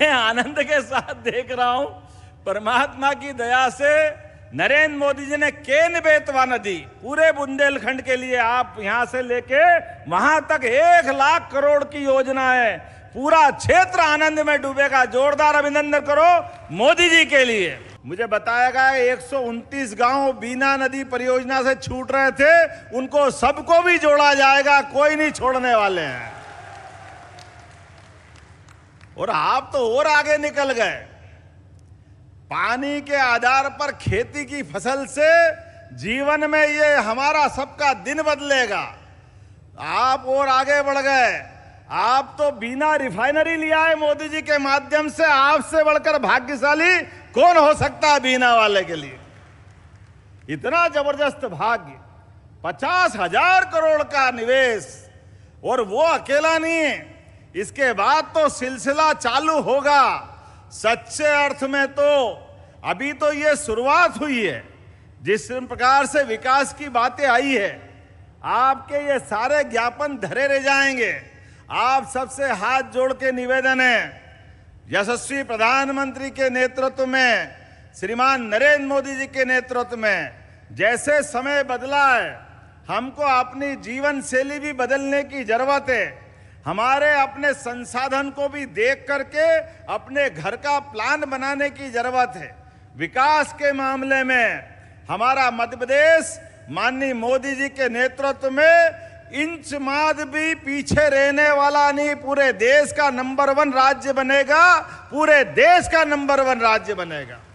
मैं आनंद के साथ देख रहा हूं परमात्मा की दया से नरेंद्र मोदी जी ने केन बेतवा नदी पूरे बुंदेलखंड के लिए आप यहां से लेके वहां तक एक लाख करोड़ की योजना है पूरा क्षेत्र आनंद में डूबेगा जोरदार अभिनंदन करो मोदी जी के लिए मुझे बताया गया एक गांव बीना नदी परियोजना से छूट रहे थे उनको सबको भी जोड़ा जाएगा कोई नहीं छोड़ने वाले हैं और आप तो और आगे निकल गए पानी के आधार पर खेती की फसल से जीवन में ये हमारा सबका दिन बदलेगा आप और आगे बढ़ गए आप तो बिना रिफाइनरी लिया है मोदी जी के माध्यम से आपसे बढ़कर भाग्यशाली कौन हो सकता है बीना वाले के लिए इतना जबरदस्त भाग्य पचास हजार करोड़ का निवेश और वो अकेला नहीं है इसके बाद तो सिलसिला चालू होगा सच्चे अर्थ में तो अभी तो ये शुरुआत हुई है जिस प्रकार से विकास की बातें आई है आपके ये सारे ज्ञापन धरे रह जाएंगे आप सबसे हाथ जोड़ के निवेदन है यशस्वी प्रधानमंत्री के नेतृत्व में श्रीमान नरेंद्र मोदी जी के नेतृत्व में जैसे समय बदला है हमको अपनी जीवन शैली भी बदलने की जरूरत है हमारे अपने संसाधन को भी देख करके अपने घर का प्लान बनाने की जरूरत है विकास के मामले में हमारा मध्य प्रदेश माननीय मोदी जी के नेतृत्व में इंच माद भी पीछे रहने वाला नहीं पूरे देश का नंबर वन राज्य बनेगा पूरे देश का नंबर वन राज्य बनेगा